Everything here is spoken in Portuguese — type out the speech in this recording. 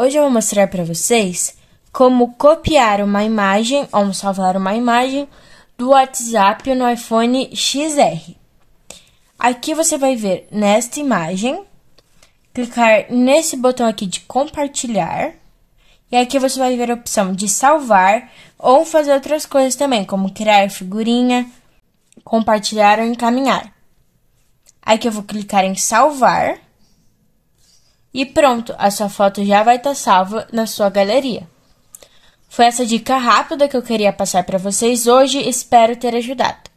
Hoje eu vou mostrar para vocês como copiar uma imagem ou salvar uma imagem do WhatsApp no iPhone XR. Aqui você vai ver nesta imagem, clicar nesse botão aqui de compartilhar. E aqui você vai ver a opção de salvar ou fazer outras coisas também, como criar figurinha, compartilhar ou encaminhar. Aqui eu vou clicar em salvar e pronto, a sua foto já vai estar tá salva na sua galeria. Foi essa dica rápida que eu queria passar para vocês hoje, espero ter ajudado.